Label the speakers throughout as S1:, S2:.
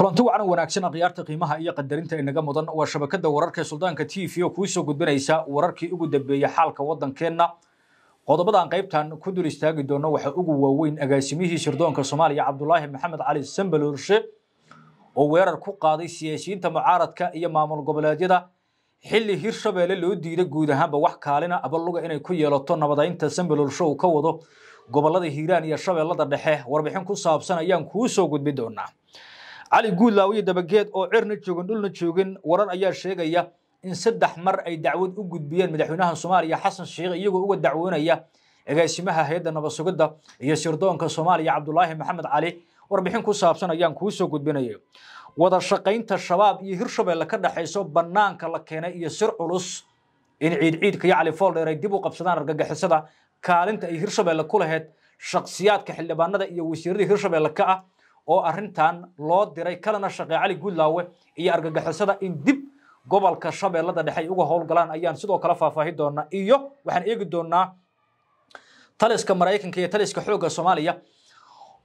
S1: kulanti wacan wanaagsan akhyaarta qiimaha iyo qadarinta inaga mudan waa shabakada wararka suldaanka t v oo kuusoo gudbinaysa wararkii ugu dambeeyey xaalka wadankeenna qodobadaan qaybtan ku dul istaagi doono waxaa ugu waaweyn agaasimihii sirdoonka soomaaliya cabdulaahi maxamed cali sambalorshe oo weerar ku qaaday siyaasiyiinta mucaaradka iyo maamul goboleedyada xilli hirshabeelle loo diiday guud ahaanba wax kaalina abaluga inay ku yeelato nabadaynta sambalorshe uu ka wado gobolada hiiraan iyo shabeellada dhexe warbixin ku saabsan ayaan kuu soo gudbi doonaa cali guudlaawiyo dabageed oo cirna joogin dhulna joogin warar ayaa sheegaya in saddex mar ay dacwad u gudbiyeen madaxweynaha soomaaliya xasan sheikh iyagoo uga dacwoonaya agaasimaha hayadda nabad sugidda iyo sirdoonka soomaaliya cabdulaahi maxamed cali warbixin ku saabsan ayaan kuu soo gudbinaya wada shaqaynta shabaab iyo hirshabeelle ka dhexayso bannaanka la keenay iyo sir culus in ciidciidka iyo cali fooldheer ay dib u qabsadaan argagixisada kaalinta ay hirshabeelle ku lahayd shakhsiyaadka xildhibaanada iyo wasiirada hirshabelle ka ah oo arintan loo diray kalena shaqee cali guudlaawe iyo argagixisada in dib gobolka shabeellada dhexe ay uga howlgalaan ayaan sidoo kale faahfaahin doonaa iyo waxaan eegi doonaa taliska maraykanka iyo taliska xoogga soomaaliya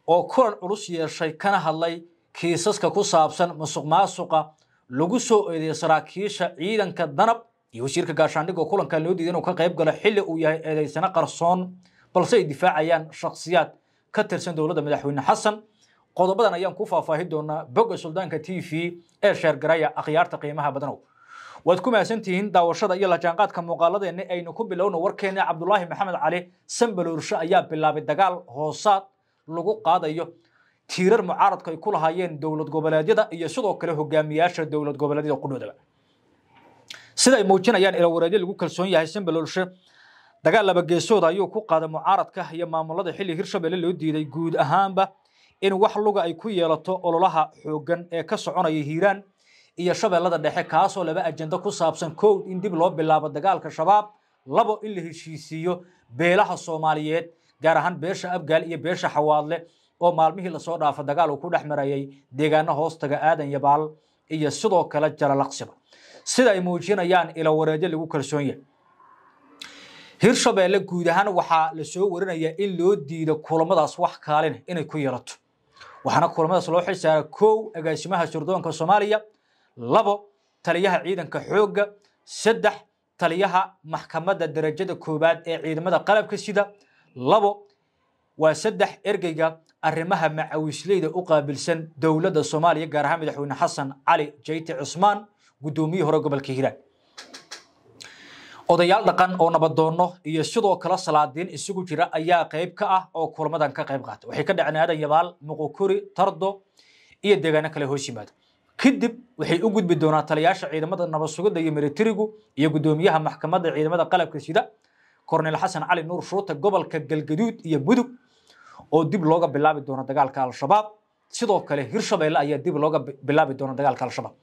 S1: oo kulan culus yeeshay kana hadlay kiisaska ku saabsan musuq maasuqa lagu soo eedeeyey saraakiisha ciidanka danab iyo wasiirka oo kulanka loo diiday inuu ka qayb galo xilli uu yahay eedaysano qarsoon balse ay difaacayaan shaksiyaad ka tirsan dowladda madaxweyne xasan qodobadan ayaan ku faahfaahin doonaa bogga suldaanka t v ee sheergaraya akhyaarta qiimaha badanow waad ku mahadsantihiin daawashada iyo lajaanqaadka muuqaaladeenna aynu ku bilowna warkeena cabdulaahi maxamed cali sanbaloorsho ayaa bilaabay dagaal hoosaad lagu qaadayo tiirar mucaaradka ay ku lahaayeen dowlad goboleedyada iyo sidoo kale hogaamiyaasha dowlad goboleedyada qudhoodaba sida ay muujinayaan ilawareedyo lagu kalsoon yahay sanbaloorsho dagaal labageesood ayuu ku qaada mucaaradka iyo maamulada xilli hirshabelle loo diiday guud ahaanba in wax luga ay ku yeelato ololaha xooggan ee ka soconaya hiiraan iyo shabeellada dhexe kaasoo laba ajenda ku saabsan kow in dib loo bilaabo dagaalka shabaab labo in la heshiisiiyo beelaha soomaaliyeed gaar ahaan beesha abgaal iyo beesha xawaadle oo maalmihii lasoo dhaafa dagaal uu ku dhex marayay deegaano hoostaga aadan yabaal iyo sidoo kale jalalaqsiba sida ay muujinayaan ilawareedyo lagu kalsoon yahay hirshabeelle guud ahaan waxaa la soo warinayaa in loo diido kulamadaas wax kaalin ah inay ku yeelato waxaana kulamadaas loo xilsaaray kow agaasimaha sirdoonka soomaaliya labo taliyaha ciidanka xoogga saddex taliyaha maxkamadda darajada koowaad ee ciidamada qalabka sida labo waa saddex ergeyga arrimaha macawisleyda u qaabilsan dowladda soomaaliya gaar ahaan madaxweyne xasan cali jayti cismaan guddoomiyii hore gobolka hiiraan odayaal dhaqan oo nabadoonno iyo sidoo kale salaadiin isugu jira ayaa qayb ka ah oo kulamadan ka qayb qaata waxay ka dhaceen aadan yabaal muqukuri tardo iyo deegaano kale hoos yimaada kadib waxay u gudbi doonaa taliyaasha ciidamada nabadsugidda iyo milatarigu iyo guddoomiyaha maxkamadda ciidamada qalabka sida korneyl xasan cali nuur shuruuta gobolka galgaduud iyo mudug oo dib looga bilaabi doona dagaalka al-shabaab sidoo kale hirshabeelle ayaa dib looga bilaabi doona dagaalka al-shabaab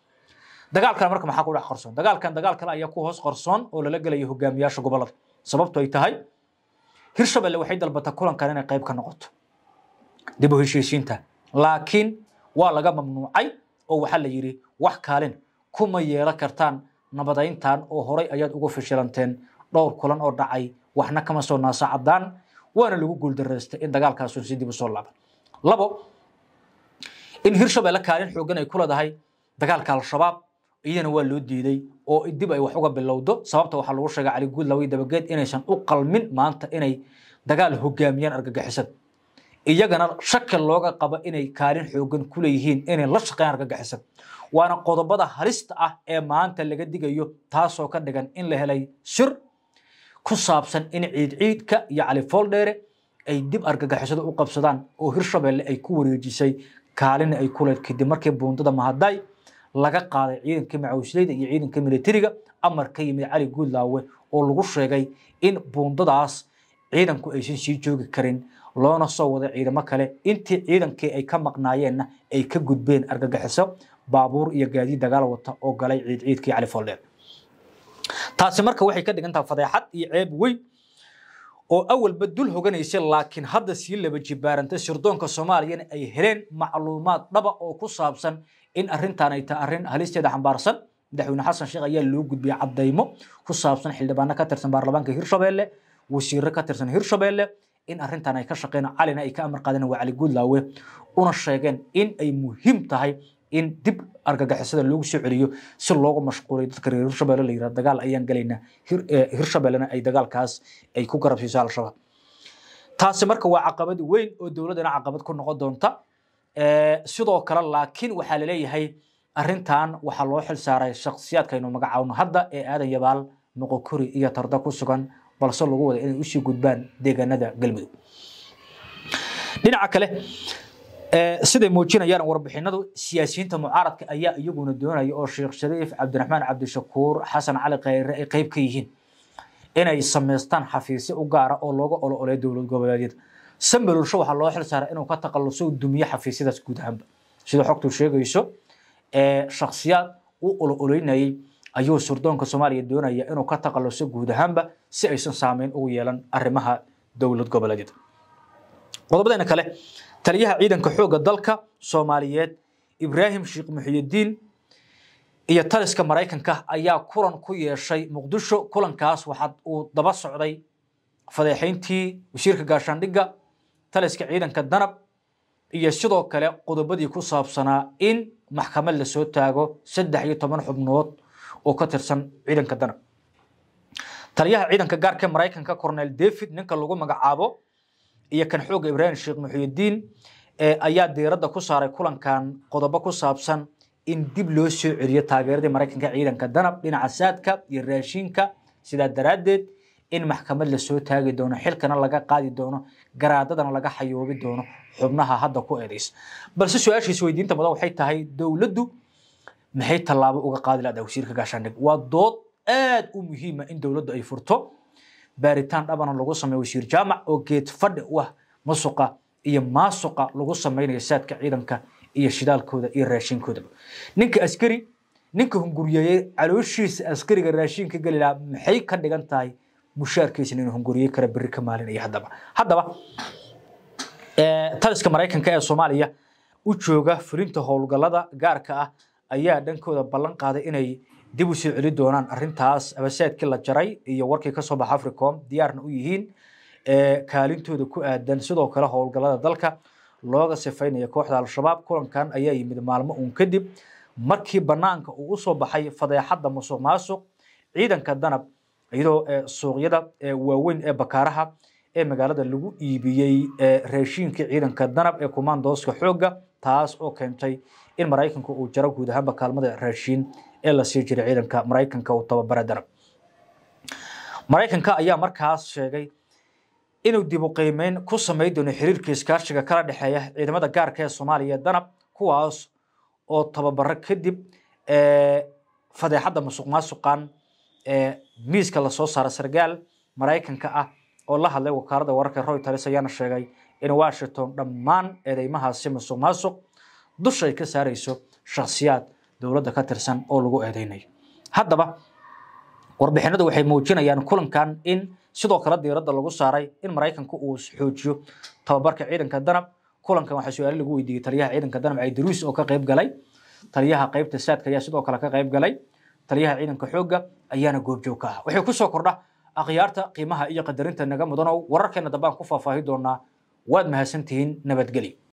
S1: dagaalkan marka maxaa ku dhex qarsoon dagaalkan dagaal kale ayaa ku hoos qarsoon oo lala gelayo hogaamiyaasha gobolada sababtu ay tahay hirshabelle waxay dalbata kulankan inay qayb ka noqoto dib u heshiisiinta laakiin waa laga mamnuucay oo waxaa la yidhi wax kaalin kuma yeelan kartaan nabadayntan oo horay ayaad ugu fishilanteen dhowr kulan oo dhacay waxna kama soo naasa caddaan waana lagu guuldaraystay in dagaalkaasun si dib u soo laaban labo in hirshabelle kaalin xoogan ay ku leedahay dagaalka al-shabaab iyadana waa loo diiday oo dib ay wax uga bilowdo sababta waxaa lagu sheega cali guud dabageed inaysan u qalmin maanta inay dagaal hogaamiyaan argagixisada iyagana shaki looga qabo inay kaalin xoogan ku leeyihiin inay la shaqeeyaan argagixisada waana qodobada halista ah ee maanta laga digayo taasoo ka dhigan in la helay shir ku saabsan in ciidciidka iyo cali fooldheere ay dib argagixisada u qabsadaan oo hirshabeelle ay ku wareejisay kaalinna ay ku kadib markii buundada mahadaay laga qaaday ciidanka macawisleyda iyo ciidanka milatariga amar ka yimid cali guudlaawe oo lagu sheegay in buundadaas ciidanku aysan sii joogi karin loona soo waday ciidamo kale intii ciidankii ay ka maqnaayeenna ay ka gudbeen argagixiso baabuur iyo gaadiid dagaal wata oo galay ciid ciidkii cali fooldheer taasi marka waxay ka dhigan taha fadeexad iyo ceeb weyn oo awalba dul hoganaysa laakiin hadda sii laba jibaarantay sirdoonka soomaaliyana ay heleen macluumaad dhaba oo ku saabsan in arrintan ay tahay arrin halisteeda xambaarsan madaxweyne xasan sheekh ayaa loo gudbiyay caddaymo ku saabsan xildhibaano ka tirsan baarlamaanka hirshabeelle wasiiro ka tirsan hirshabeelle in arrintan ay ka shaqeyn calina ay ka amar qaadeen waa cali guudlaawe una sheegeen in ay muhiim tahay in dib argagixisada loogu soo celiyo si loogu mashquuliyo dadka reer hirshabelle la yirahdo dagaal ayaan galaynaa hirshabellena eh, ay dagaalkaas ay ku garabsiiso al-shabaab taasi marka waa caqabad weyn oo dowladdana caqabad ku noqon doonta eh, sidoo kale laakiin waxaa la leeyahay arrintan waxaa loo xil saaray shakhsiyaadka aynu magacaawno hadda ee aadan yabaal noqokori iyo tarda ku sugan balse lagu wada inay usii gudbaan deegaanada galmudug dhinaca kale Eh, siday muujinayaan warbixinadu siyaasiyiinta mucaaradka ayaa iyaguna doonaya oo sheekh shariif cabdiraxmaan cabdishakuur xasan cali khayre ay qeyb ka yihiin inay samaystaan xafiisyo u gaara oo looga olooleeyo dowlad goboleedyada sanbalulsho waxaa loo xil saaray inuu ka takhalluso dumiyo xafiisyadaas guud ahaanba sida xogtu sheegayso eh, shaksiyaad u olooleynayay ayuu surdoonka soomaaliya doonaya inuu ka takhalluso guud ahaanba si aysan saameyn ugu yeelan arrimaha dowlad goboleedyada qodobadeenna kale taliyaha ciidanka xooga dalka soomaaliyeed ibraahim sheekh muxiyiddiin iyo taliska maraykanka ayaa kulan ku yeeshay muqdisho kulankaas waxaa uu daba socday fadeexayntii wasiirka gaashaandhigga taliska ciidanka danab iyo sidoo kale qodobadii ku saabsanaa in maxkamad lasoo taago saddex iyo toban xubnood oo ka tirsan ciidanka danab taliyaha ciidanka gaarka maraykanka cornel david ninka lagu magacaabo iyo kan xooga ibraahim sheekh muxuyudiin ayaa diiradda ku saaray kulankan qodobo ku saabsan in dib loo soo celiyo taageeradii maraykanka ciidanka danab dhinaca saadka iyo raashiinka sidaa daraaddeed in maxkamad lasoo taagi doono xilkana laga qaadi doono garaadadana laga xayoobi doono xubnaha hadda ku eedeysa balse su-aasha isweydiinta mudan waxay tahay dowladdu maxay tallaabo uga qaadi lahdaa wasiirka gaashaandhig waa dood aada u muhiima ah in dowladdu ay furto baaritaan dhabana lagu sameeyo wasiir jaamac oo geed fadhi u ah masuqa iyo maasuqa lagu sameynayo saadka ciidanka iyo shidaalkooda iyo raashiinkoodaba ninka askari ninka hunguriyeeyey calooshiisa askariga raashinka gelilaa maxay ka dhigan tahay mushaarkiisna inuu hunguriyey kara berri ka maalinaya haddaba haddaba taliska maraykanka ee soomaaliya u jooga fulinta howlgallada gaarka ah ayaa dhankooda ballan qaaday inay dib u sii celin doonaan arintaas abasaadkii la jaray iyo warkii kasoo baxa africom diyaarna u yihiin ee kaalintooda ku aadan sidoo kale howlgallada dalka looga sifaynaya kooxda al-shabaab kulankan ayaa yimid maalmo uun kadib markii banaanka uu usoo baxay fadeexadda musuq maasuq ciidanka danab iyadoo suuqyada waaweyn ee bakaaraha ee magaalada lagu iibiyey raashiinkii ciidanka danab ee kumandooska xoogga taas oo keentay in maraykanka uu jaro guud ahaanba kaalmada raashiin ee la sii jiray ciidanka maraykanka uu tababare darab maraykanka ayaa markaas sheegay inuu dib u qiimeyn ku samayn doono xiriirka iskaashiga kala dhexeeya ciidamada gaarka ee soomaaliya danab kuwaas oo tababaro kadib ee fadeexadda musuq maasuqan ee miiska lasoo saara sargaal maraykanka ah oo la hadlay wakaaladda wararka royters ayaana sheegay in washington dhammaan eedeymahaasi musuq maasuq dusha ay ka saarayso shakhsiyaad dowladda ka tirsan oo lagu eedeynayo haddaba warbixinadu waxay muujinayaan kulankan in sidoo kale diiradda lagu saaray in maraykanku uu xoojiyo tababarka ciidanka danab kulankan waxaa su-aale lagu weydiiyey taliyaha ciidanka danab caydaruus oo ka qayb galay taliyaha qaybta saadka ayaa sidoo kale ka qayb galay taliyaha ciidanka xoogga ayaana goobjoog ka ah waxay ku kordha akhyaarta qiimaha iyo qadarinta naga mudan oo wararkeena dambe ku faahfaahi doonaa waad mahadsantihiin nabadgelyo